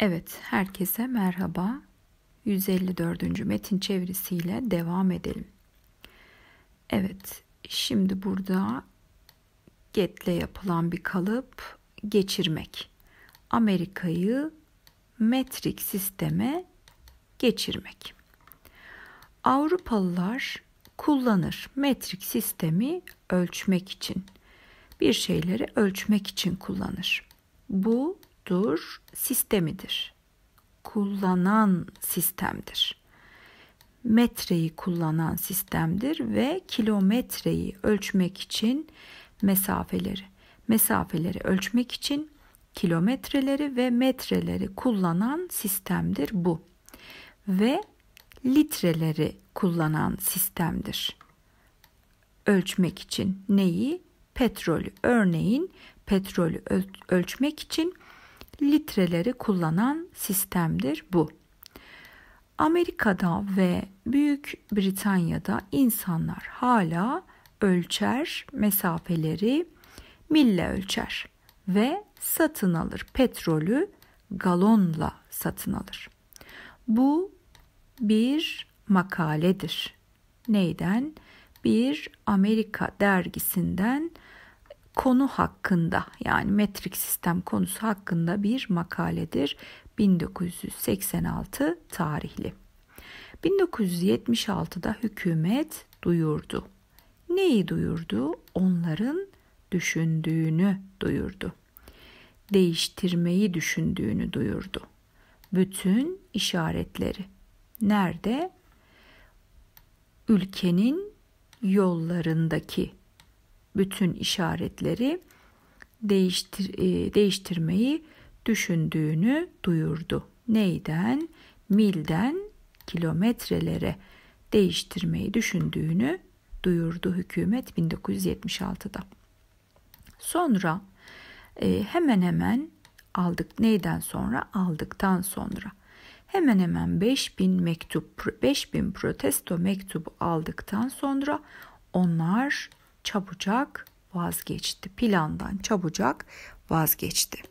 Evet, herkese merhaba. 154. metin çevirisiyle devam edelim. Evet, şimdi burada getle yapılan bir kalıp geçirmek. Amerika'yı metrik sisteme geçirmek. Avrupalılar kullanır metrik sistemi ölçmek için. Bir şeyleri ölçmek için kullanır. Bu dur sistemidir. Kullanan sistemdir. Metreyi kullanan sistemdir ve kilometreyi ölçmek için mesafeleri, mesafeleri ölçmek için kilometreleri ve metreleri kullanan sistemdir bu. Ve litreleri kullanan sistemdir. Ölçmek için neyi? Petrolü. Örneğin petrolü ölçmek için litreleri kullanan sistemdir bu. Amerika'da ve Büyük Britanya'da insanlar hala ölçer mesafeleri mille ölçer ve satın alır petrolü galonla satın alır. Bu bir makaledir. Neyden? Bir Amerika dergisinden konu hakkında yani metrik sistem konusu hakkında bir makaledir. 1986 tarihli. 1976'da hükümet duyurdu. Neyi duyurdu? Onların düşündüğünü duyurdu. Değiştirmeyi düşündüğünü duyurdu. Bütün işaretleri. Nerede? Ülkenin yollarındaki bütün işaretleri değiştir, e, değiştirmeyi düşündüğünü duyurdu. Neyden? Milden kilometrelere değiştirmeyi düşündüğünü duyurdu hükümet 1976'da. Sonra e, hemen hemen aldık neyden sonra aldıktan sonra hemen hemen 5000 mektup 5000 protesto mektubu aldıktan sonra onlar çabucak vazgeçti. Plandan çabucak vazgeçti.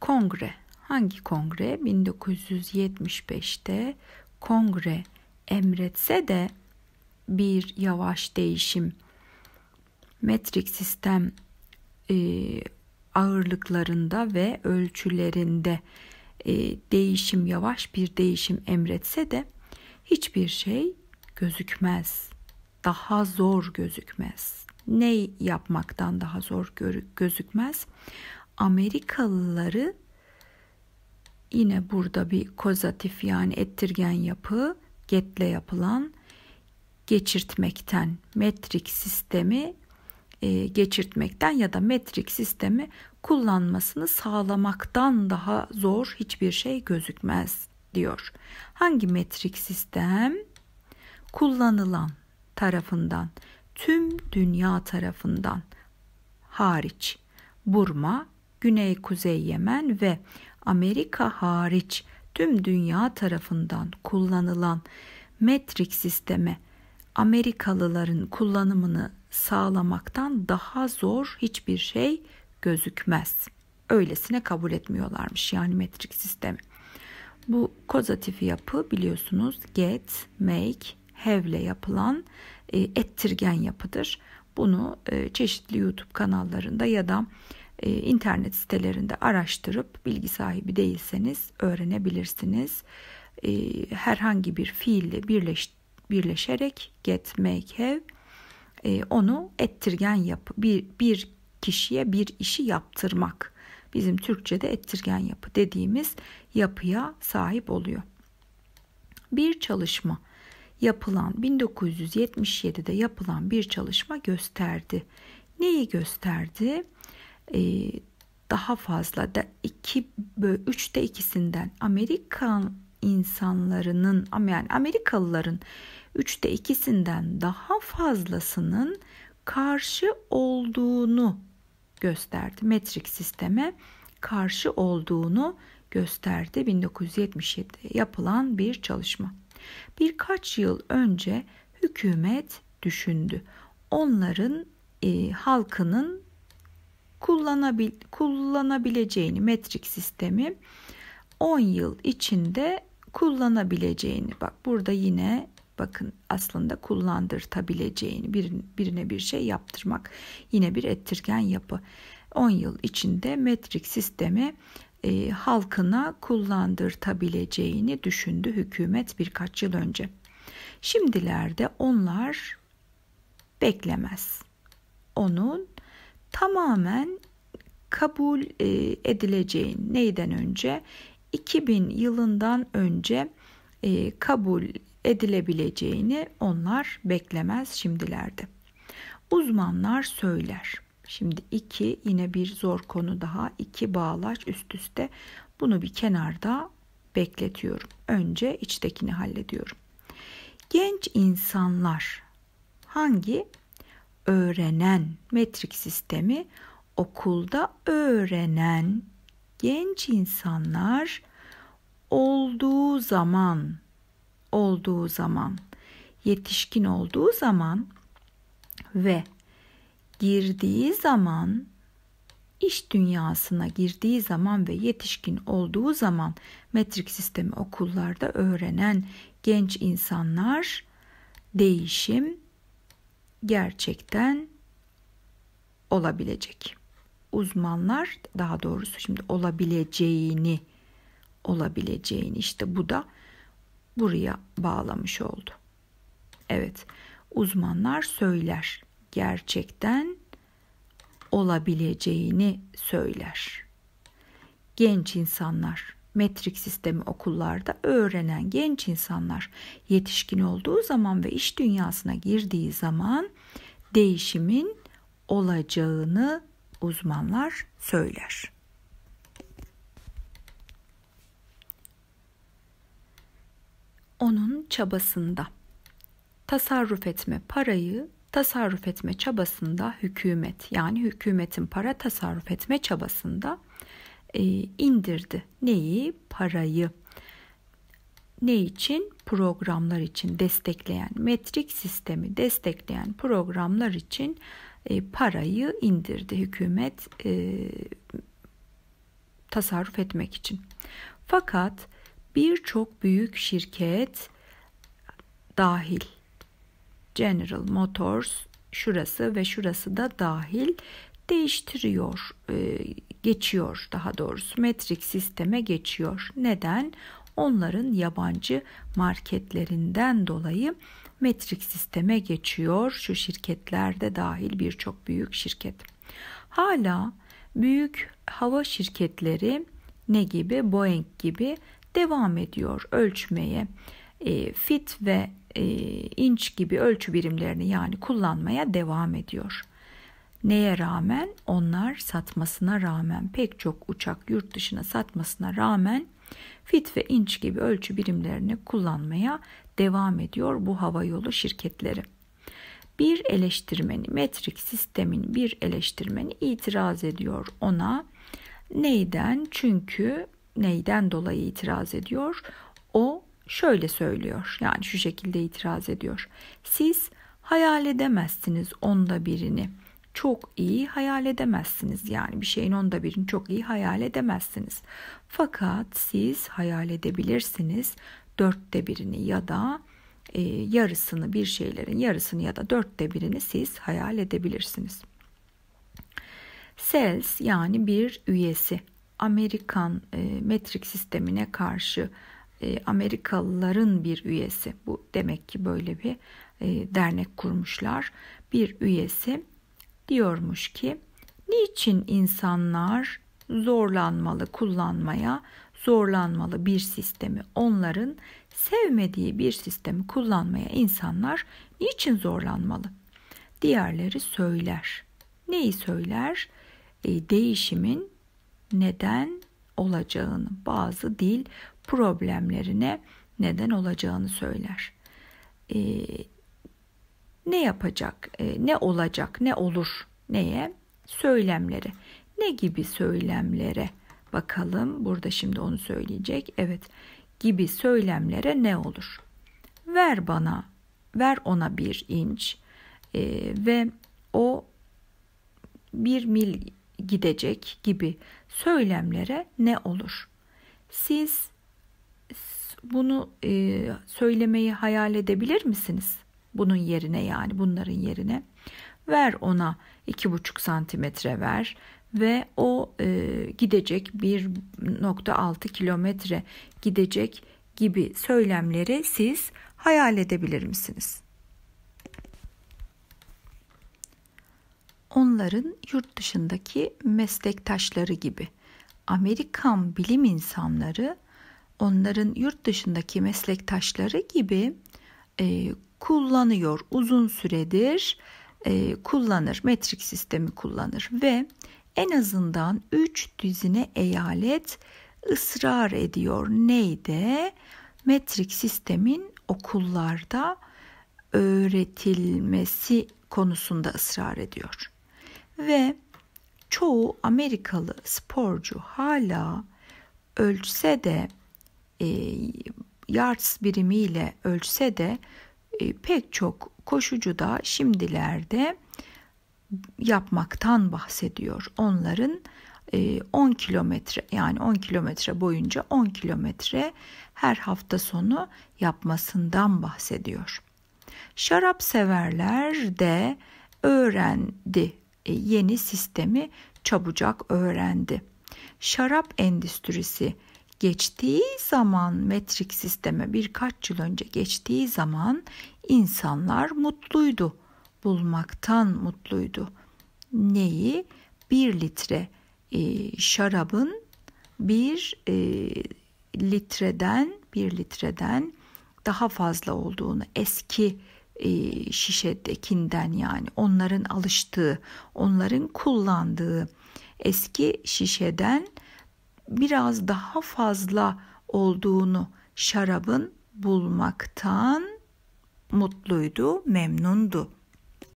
Kongre. Hangi kongre? 1975'te kongre emretse de bir yavaş değişim metrik sistem e, ağırlıklarında ve ölçülerinde e, değişim yavaş bir değişim emretse de hiçbir şey gözükmez. Daha zor gözükmez. Ne yapmaktan daha zor gözükmez? Amerikalıları yine burada bir kozatif yani ettirgen yapı getle yapılan geçirtmekten metrik sistemi e, geçirtmekten ya da metrik sistemi kullanmasını sağlamaktan daha zor hiçbir şey gözükmez diyor. Hangi metrik sistem? kullanılan tarafından tüm dünya tarafından hariç Burma, Güney Kuzey Yemen ve Amerika hariç tüm dünya tarafından kullanılan metrik sisteme Amerikalıların kullanımını sağlamaktan daha zor hiçbir şey gözükmez. Öylesine kabul etmiyorlarmış yani metrik sistemi. Bu kozatif yapı biliyorsunuz get, make, hevle yapılan e, ettirgen yapıdır. Bunu e, çeşitli YouTube kanallarında ya da e, internet sitelerinde araştırıp bilgi sahibi değilseniz öğrenebilirsiniz. E, herhangi bir fiille birleş, birleşerek get, make, have e, onu ettirgen yapı bir, bir kişiye bir işi yaptırmak bizim Türkçe'de ettirgen yapı dediğimiz yapıya sahip oluyor. Bir çalışma yapılan 1977'de yapılan bir çalışma gösterdi. Neyi gösterdi? Ee, daha fazla da 2 3'te ikisinden Amerikan insanlarının yani Amerikalıların 3'te ikisinden daha fazlasının karşı olduğunu gösterdi. Metrik sisteme karşı olduğunu gösterdi 1977 yapılan bir çalışma. Birkaç yıl önce hükümet düşündü. Onların e, halkının kullanabil, kullanabileceğini metrik sistemi 10 yıl içinde kullanabileceğini bak burada yine bakın aslında kullandırtabileceğini birine bir şey yaptırmak yine bir ettirgen yapı 10 yıl içinde metrik sistemi e, halkına kullandırtabileceğini düşündü hükümet birkaç yıl önce. Şimdilerde onlar beklemez. Onun tamamen kabul e, edileceğin neyden önce 2000 yılından önce e, kabul edilebileceğini onlar beklemez şimdilerde. Uzmanlar söyler. Şimdi 2 yine bir zor konu daha. 2 bağlaç üst üste. Bunu bir kenarda bekletiyorum. Önce içtekini hallediyorum. Genç insanlar hangi öğrenen metrik sistemi okulda öğrenen genç insanlar olduğu zaman olduğu zaman yetişkin olduğu zaman ve girdiği zaman iş dünyasına girdiği zaman ve yetişkin olduğu zaman metrik sistemi okullarda öğrenen genç insanlar değişim gerçekten olabilecek. Uzmanlar daha doğrusu şimdi olabileceğini olabileceğini işte bu da buraya bağlamış oldu. Evet uzmanlar söyler gerçekten olabileceğini söyler. Genç insanlar metrik sistemi okullarda öğrenen genç insanlar yetişkin olduğu zaman ve iş dünyasına girdiği zaman değişimin olacağını uzmanlar söyler. Onun çabasında tasarruf etme parayı tasarruf etme çabasında hükümet yani hükümetin para tasarruf etme çabasında e, indirdi. Neyi? Parayı. Ne için? Programlar için destekleyen, metrik sistemi destekleyen programlar için e, parayı indirdi hükümet e, tasarruf etmek için. Fakat birçok büyük şirket dahil General Motors şurası ve şurası da dahil değiştiriyor, e, geçiyor daha doğrusu metrik sisteme geçiyor. Neden? Onların yabancı marketlerinden dolayı metrik sisteme geçiyor. Şu şirketlerde dahil birçok büyük şirket. Hala büyük hava şirketleri ne gibi Boeing gibi devam ediyor ölçmeye. E, fit ve e, inç gibi ölçü birimlerini yani kullanmaya devam ediyor. Neye rağmen? Onlar satmasına rağmen pek çok uçak yurt dışına satmasına rağmen fit ve inç gibi ölçü birimlerini kullanmaya devam ediyor bu havayolu şirketleri. Bir eleştirmeni, metrik sistemin bir eleştirmeni itiraz ediyor ona. Neyden? Çünkü neyden dolayı itiraz ediyor? O şöyle söylüyor. Yani şu şekilde itiraz ediyor. Siz hayal edemezsiniz onda birini. Çok iyi hayal edemezsiniz. Yani bir şeyin onda birini çok iyi hayal edemezsiniz. Fakat siz hayal edebilirsiniz dörtte birini ya da e, yarısını bir şeylerin yarısını ya da dörtte birini siz hayal edebilirsiniz. Sales yani bir üyesi Amerikan e, metrik sistemine karşı e, Amerikalıların bir üyesi. Bu demek ki böyle bir e, dernek kurmuşlar. Bir üyesi diyormuş ki niçin insanlar zorlanmalı kullanmaya zorlanmalı bir sistemi onların sevmediği bir sistemi kullanmaya insanlar niçin zorlanmalı? Diğerleri söyler. Neyi söyler? E, değişimin neden olacağını bazı dil problemlerine neden olacağını söyler. E, ne yapacak, e, ne olacak, ne olur, neye? Söylemleri. Ne gibi söylemlere? Bakalım burada şimdi onu söyleyecek. Evet gibi söylemlere ne olur? Ver bana, ver ona bir inç e, ve o bir mil gidecek gibi söylemlere ne olur? Siz bunu e, söylemeyi hayal edebilir misiniz? Bunun yerine yani bunların yerine ver ona iki buçuk santimetre ver ve o e, gidecek 1.6 kilometre gidecek gibi söylemleri siz hayal edebilir misiniz? Onların yurt dışındaki meslektaşları gibi Amerikan bilim insanları onların yurt dışındaki meslektaşları gibi e, kullanıyor. Uzun süredir e, kullanır, metrik sistemi kullanır ve en azından 3 düzine eyalet ısrar ediyor. neyde Metrik sistemin okullarda öğretilmesi konusunda ısrar ediyor. Ve çoğu Amerikalı sporcu hala ölçse de e, yards birimiyle ölçse de e, pek çok koşucu da şimdilerde yapmaktan bahsediyor. Onların 10 e, kilometre yani 10 kilometre boyunca 10 kilometre her hafta sonu yapmasından bahsediyor. Şarap severler de öğrendi e, yeni sistemi çabucak öğrendi. Şarap endüstrisi geçtiği zaman metrik sisteme birkaç yıl önce geçtiği zaman insanlar mutluydu. Bulmaktan mutluydu. Neyi? Bir litre e, şarabın bir e, litreden bir litreden daha fazla olduğunu eski e, şişedekinden yani onların alıştığı, onların kullandığı eski şişeden biraz daha fazla olduğunu şarabın bulmaktan mutluydu, memnundu.